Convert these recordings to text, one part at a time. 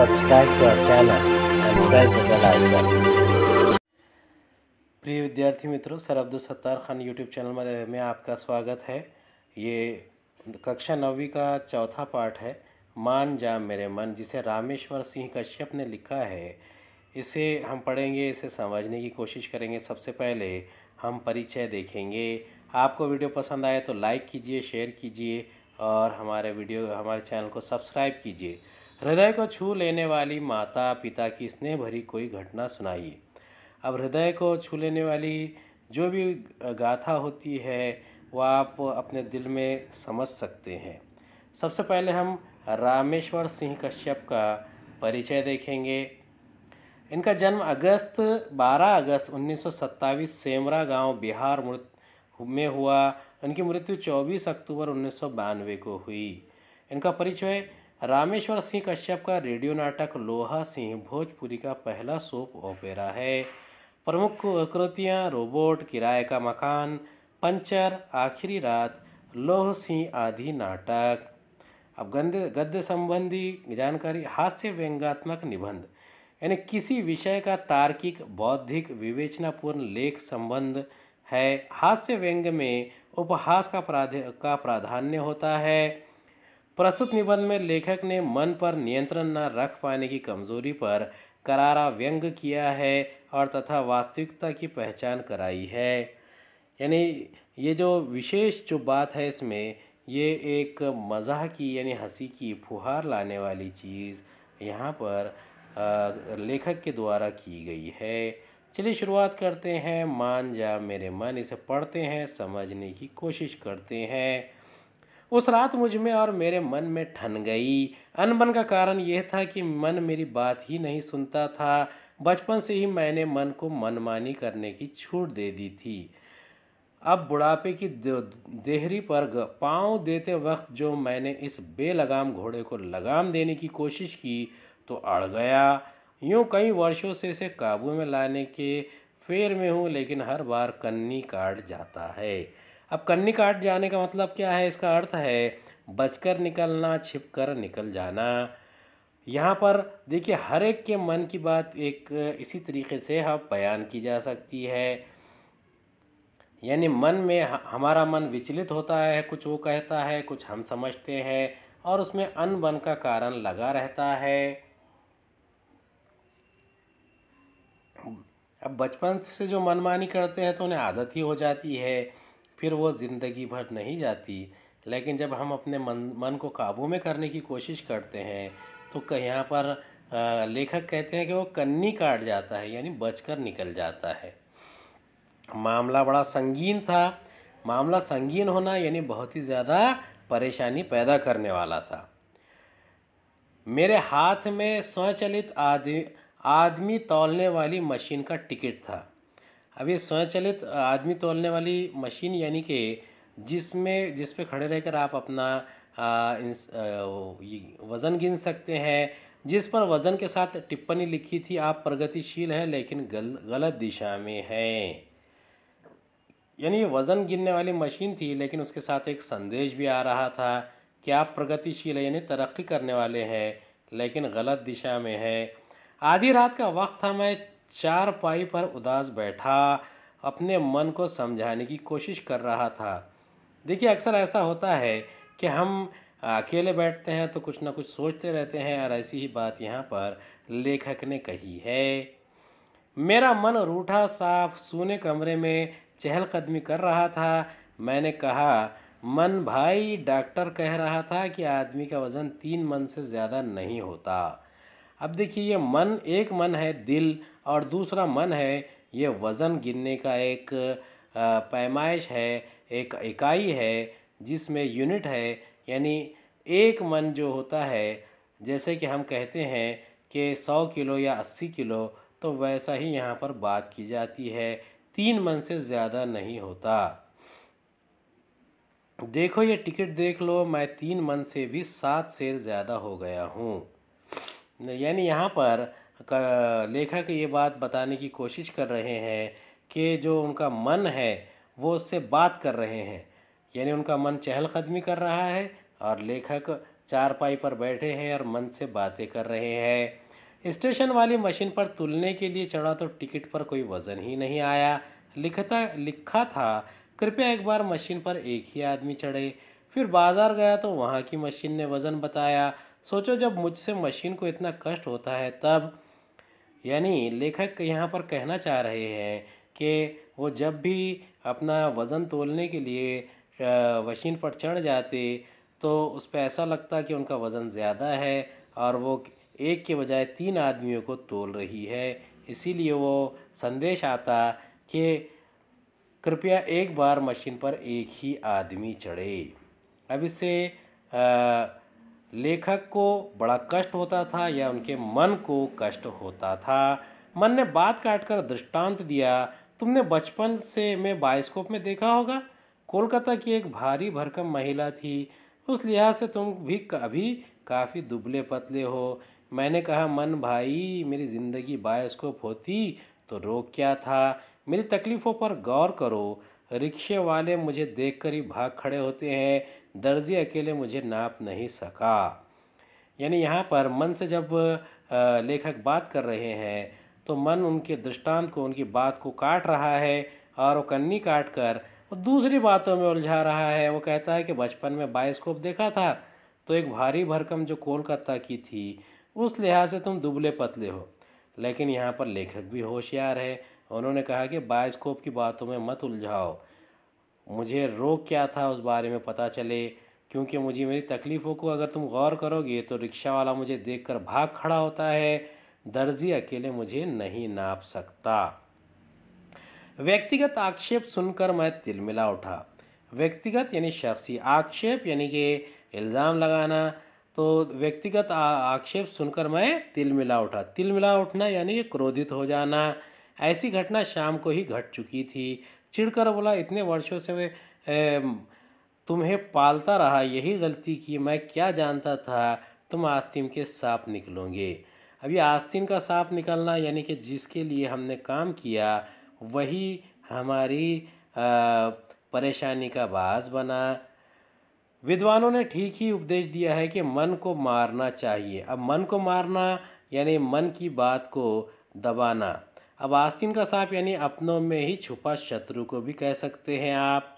subscribe to our channel and press the bell icon. प्रिय विद्यार्थी मित्रों sir Abdul Sattar Khan YouTube channel में आपका स्वागत है ये कक्षा नवी का चौथा पाठ है मान जा मेरे मन जिसे रामेश्वर सिंह कश्यप ने लिखा है इसे हम पढ़ेंगे इसे समझने की कोशिश करेंगे सबसे पहले हम परिचय देखेंगे आपको वीडियो पसंद आए तो लाइक कीजिए शेयर कीजिए और हमारे वीडियो हमारे चैनल को सब्सक्राइब कीजिए हृदय को छू लेने वाली माता पिता की स्नेह भरी कोई घटना सुनाइए अब हृदय को छू लेने वाली जो भी गाथा होती है वो आप अपने दिल में समझ सकते हैं सबसे पहले हम रामेश्वर सिंह कश्यप का परिचय देखेंगे इनका जन्म अगस्त 12 अगस्त 1927 सेमरा गांव बिहार में हुआ इनकी मृत्यु 24 अक्टूबर उन्नीस को हुई इनका परिचय रामेश्वर सिंह कश्यप का रेडियो नाटक लोहा सिंह भोजपुरी का पहला सोप ओपेरा है प्रमुख कृतियाँ रोबोट किराए का मकान पंचर आखिरी रात लोह सिंह आदि नाटक अब गंद गद्य संबंधी जानकारी हास्य व्यंगात्मक निबंध यानी किसी विषय का तार्किक बौद्धिक विवेचनापूर्ण लेख संबंध है हास्य व्यंग में उपहास का प्राध्य का प्राधान्य होता है प्रस्तुत निबंध में लेखक ने मन पर नियंत्रण न रख पाने की कमजोरी पर करारा व्यंग किया है और तथा वास्तविकता की पहचान कराई है यानी ये जो विशेष जो बात है इसमें ये एक मजाक की यानी हंसी की फुहार लाने वाली चीज़ यहाँ पर लेखक के द्वारा की गई है चलिए शुरुआत करते हैं मान जा मेरे मन इसे पढ़ते हैं समझने की कोशिश करते हैं उस रात मुझ में और मेरे मन में ठन गई अनबन का कारण यह था कि मन मेरी बात ही नहीं सुनता था बचपन से ही मैंने मन को मनमानी करने की छूट दे दी थी अब बुढ़ापे की देहरी पर पाँव देते वक्त जो मैंने इस बेलगाम घोड़े को लगाम देने की कोशिश की तो अड़ गया यूँ कई वर्षों से इसे काबू में लाने के फेर में हूँ लेकिन हर बार कन्नी काट जाता है अब कन्नी काट जाने का मतलब क्या है इसका अर्थ है बचकर निकलना छिप कर निकल जाना यहाँ पर देखिए हर एक के मन की बात एक इसी तरीके से हम हाँ बयान की जा सकती है यानी मन में हमारा मन विचलित होता है कुछ वो कहता है कुछ हम समझते हैं और उसमें अनबन का कारण लगा रहता है अब बचपन से जो मनमानी करते हैं तो उन्हें आदत ही हो जाती है फिर वो ज़िंदगी भर नहीं जाती लेकिन जब हम अपने मन मन को काबू में करने की कोशिश करते हैं तो यहाँ पर लेखक कहते हैं कि वो कन्नी काट जाता है यानी बचकर निकल जाता है मामला बड़ा संगीन था मामला संगीन होना यानी बहुत ही ज़्यादा परेशानी पैदा करने वाला था मेरे हाथ में स्वचलित आदमी आदमी तौलने वाली मशीन का टिकट था अब ये स्वचालित आदमी तोलने वाली मशीन यानी कि जिसमें जिस पे खड़े रहकर आप अपना आ, इंस, आ, वज़न गिन सकते हैं जिस पर वज़न के साथ टिप्पणी लिखी थी आप प्रगतिशील हैं लेकिन गल, गलत दिशा में है यानी वज़न गिनने वाली मशीन थी लेकिन उसके साथ एक संदेश भी आ रहा था कि आप प्रगतिशील है यानी तरक्की करने वाले हैं लेकिन गलत दिशा में है आधी रात का वक्त था मैं चार पाई पर उदास बैठा अपने मन को समझाने की कोशिश कर रहा था देखिए अक्सर ऐसा होता है कि हम अकेले बैठते हैं तो कुछ ना कुछ सोचते रहते हैं और ऐसी ही बात यहाँ पर लेखक ने कही है मेरा मन रूठा साफ सोने कमरे में चहलकदमी कर रहा था मैंने कहा मन भाई डॉक्टर कह रहा था कि आदमी का वज़न तीन मन से ज़्यादा नहीं होता अब देखिए ये मन एक मन है दिल और दूसरा मन है ये वज़न गिनने का एक पैमाइश है एक इकाई है जिसमें यूनिट है यानी एक मन जो होता है जैसे कि हम कहते हैं कि सौ किलो या अस्सी किलो तो वैसा ही यहाँ पर बात की जाती है तीन मन से ज़्यादा नहीं होता देखो ये टिकट देख लो मैं तीन मन से भी सात शेर ज़्यादा हो गया हूँ यानी यहाँ पर लेखक ये बात बताने की कोशिश कर रहे हैं कि जो उनका मन है वो उससे बात कर रहे हैं यानी उनका मन चहलकदमी कर रहा है और लेखक चारपाई पर बैठे हैं और मन से बातें कर रहे हैं स्टेशन वाली मशीन पर तुलने के लिए चढ़ा तो टिकट पर कोई वज़न ही नहीं आया लिखता लिखा था कृपया एक बार मशीन पर एक ही आदमी चढ़े फिर बाज़ार गया तो वहाँ की मशीन ने वज़न बताया सोचो जब मुझसे मशीन को इतना कष्ट होता है तब यानी लेखक यहाँ पर कहना चाह रहे हैं कि वो जब भी अपना वज़न तोलने के लिए मशीन पर चढ़ जाते तो उस पर ऐसा लगता कि उनका वज़न ज़्यादा है और वो एक के बजाय तीन आदमियों को तोल रही है इसीलिए वो संदेश आता कि कृपया एक बार मशीन पर एक ही आदमी चढ़े अब इससे लेखक को बड़ा कष्ट होता था या उनके मन को कष्ट होता था मन ने बात काट कर दृष्टांत दिया तुमने बचपन से में बायोस्कोप में देखा होगा कोलकाता की एक भारी भरकम महिला थी उस लिहाज से तुम भी अभी काफ़ी दुबले पतले हो मैंने कहा मन भाई मेरी ज़िंदगी बायोस्कोप होती तो रोक क्या था मेरी तकलीफ़ों पर गौर करो रिक्शे वाले मुझे देखकर ही भाग खड़े होते हैं दर्जी अकेले मुझे नाप नहीं सका यानी यहाँ पर मन से जब लेखक बात कर रहे हैं तो मन उनके दृष्टांत को उनकी बात को काट रहा है और वो कन्नी काट कर वो दूसरी बातों में उलझा रहा है वो कहता है कि बचपन में बायोस्कोप देखा था तो एक भारी भरकम जो कोलकाता की थी उस लिहाज से तुम दुबले पतले हो लेकिन यहाँ पर लेखक भी होशियार है उन्होंने कहा कि बायोस्कोप की बातों में मत उलझाओ मुझे रोग क्या था उस बारे में पता चले क्योंकि मुझे मेरी तकलीफ़ों को अगर तुम गौर करोगे तो रिक्शा वाला मुझे देख भाग खड़ा होता है दर्जी अकेले मुझे नहीं नाप सकता व्यक्तिगत आक्षेप सुनकर मैं तिलमिला उठा व्यक्तिगत यानी शख्सी आक्षेप यानी कि इल्ज़ाम लगाना तो व्यक्तिगत आक्षेप सुनकर मैं तिलमिला उठा तिलमिला उठना यानी कि क्रोधित हो जाना ऐसी घटना शाम को ही घट चुकी थी चिड़कर बोला इतने वर्षों से वे तुम्हें पालता रहा यही गलती की मैं क्या जानता था तुम आस्तीन के सांप निकलोगे अभी आस्तीन का सांप निकलना यानी कि जिसके लिए हमने काम किया वही हमारी परेशानी का बाज बना विद्वानों ने ठीक ही उपदेश दिया है कि मन को मारना चाहिए अब मन को मारना यानी मन की बात को दबाना अब आस्तीन का सांप यानी अपनों में ही छुपा शत्रु को भी कह सकते हैं आप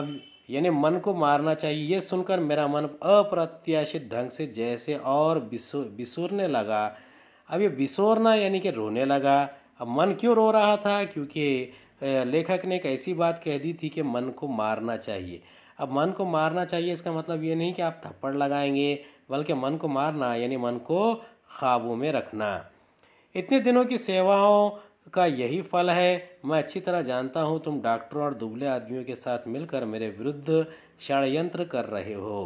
अब यानी मन को मारना चाहिए ये सुनकर मेरा मन अप्रत्याशित ढंग से जैसे और बिसो बिसुरने लगा अब ये बिसोरना यानी कि रोने लगा अब मन क्यों रो रहा था क्योंकि लेखक ने एक ऐसी बात कह दी थी कि मन को मारना चाहिए अब मन को मारना चाहिए इसका मतलब ये नहीं कि आप थप्पड़ लगाएंगे बल्कि मन को मारना यानी मन को काबू में रखना इतने दिनों की सेवाओं का यही फल है मैं अच्छी तरह जानता हूँ तुम डॉक्टरों और दुबले आदमियों के साथ मिलकर मेरे विरुद्ध षडयंत्र कर रहे हो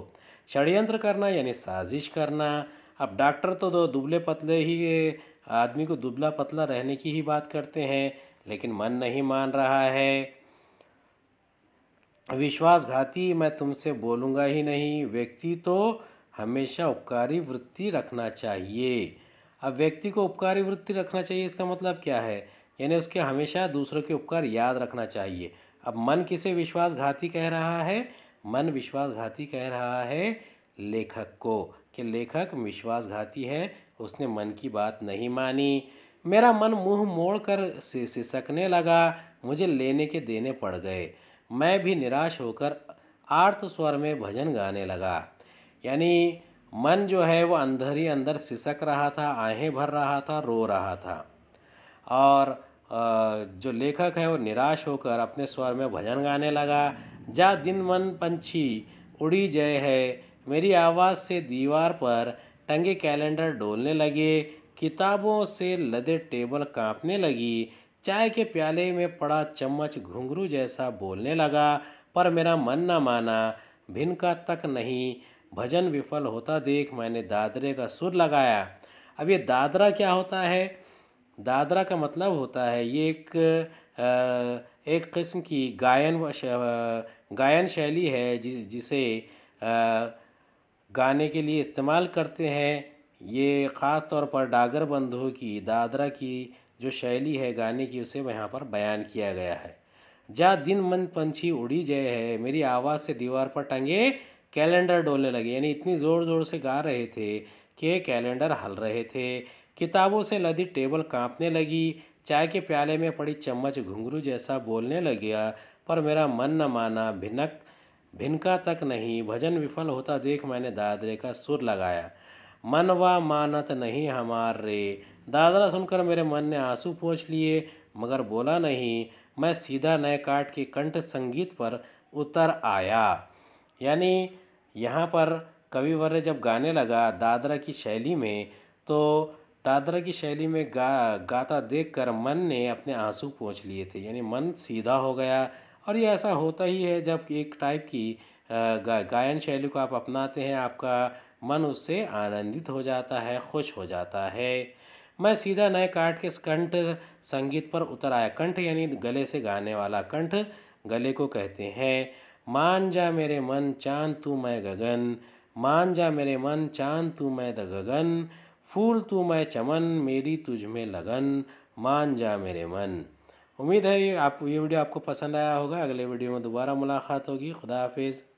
षडयंत्र करना यानी साजिश करना अब डॉक्टर तो दो दुबले पतले ही आदमी को दुबला पतला रहने की ही बात करते हैं लेकिन मन नहीं मान रहा है विश्वासघाती मैं तुमसे बोलूँगा ही नहीं व्यक्ति तो हमेशा उपकारी वृत्ति रखना चाहिए अब व्यक्ति को उपकारी वृत्ति रखना चाहिए इसका मतलब क्या है यानी उसके हमेशा दूसरों के उपकार याद रखना चाहिए अब मन किसे विश्वासघाती कह रहा है मन विश्वासघाती कह रहा है लेखक को कि लेखक विश्वासघाती है उसने मन की बात नहीं मानी मेरा मन मुंह मोड़ कर सिसकने लगा मुझे लेने के देने पड़ गए मैं भी निराश होकर आर्त स्वर में भजन गाने लगा यानी मन जो है वो अंदर ही अंदर सिसक रहा था आहें भर रहा था रो रहा था और जो लेखक है वो निराश होकर अपने स्वर में भजन गाने लगा जा दिन मन पंछी उड़ी जय है मेरी आवाज़ से दीवार पर टंगे कैलेंडर डोलने लगे किताबों से लदे टेबल कांपने लगी चाय के प्याले में पड़ा चम्मच घुंघरू जैसा बोलने लगा पर मेरा मन न माना भिनका तक नहीं भजन विफल होता देख मैंने दादरे का सुर लगाया अब ये दादरा क्या होता है दादरा का मतलब होता है ये एक एक किस्म की गायन गायन शैली है जि, जिसे गाने के लिए इस्तेमाल करते हैं ये ख़ास तौर पर डागर बंधु की दादरा की जो शैली है गाने की उसे यहाँ पर बयान किया गया है जा दिन मन पंछी उड़ी जय है मेरी आवाज़ से दीवार पर टंगे कैलेंडर डोलने लगे यानी इतनी ज़ोर ज़ोर से गा रहे थे कि कैलेंडर हल रहे थे किताबों से लदी टेबल कांपने लगी चाय के प्याले में पड़ी चम्मच घुंघरू जैसा बोलने लग गया पर मेरा मन न माना भिनक भिनका तक नहीं भजन विफल होता देख मैंने दादरे का सुर लगाया मन व मानत नहीं हमार रे दादरा सुनकर मेरे मन ने आंसू पोछ लिए मगर बोला नहीं मैं सीधा नए काट के कंठ संगीत पर उतर आया यानी यहाँ पर कविवर जब गाने लगा दादरा की शैली में तो दादरा की शैली में गा गाता देखकर मन ने अपने आंसू पहुँच लिए थे यानी मन सीधा हो गया और ये ऐसा होता ही है जब एक टाइप की गा, गायन शैली को आप अपनाते हैं आपका मन उससे आनंदित हो जाता है खुश हो जाता है मैं सीधा नए काट के कंठ संगीत पर उतर आया कंठ यानी गले से गाने वाला कंठ गले को कहते हैं मान जा मेरे मन चांद तू मैं गगन मान जा मेरे मन चांद तू मैं द गगन फूल तू मैं चमन मेरी तुझ में लगन मान जा मेरे मन उम्मीद है ये आप ये वीडियो आपको पसंद आया होगा अगले वीडियो में दोबारा मुलाकात होगी खुदा हाफिज़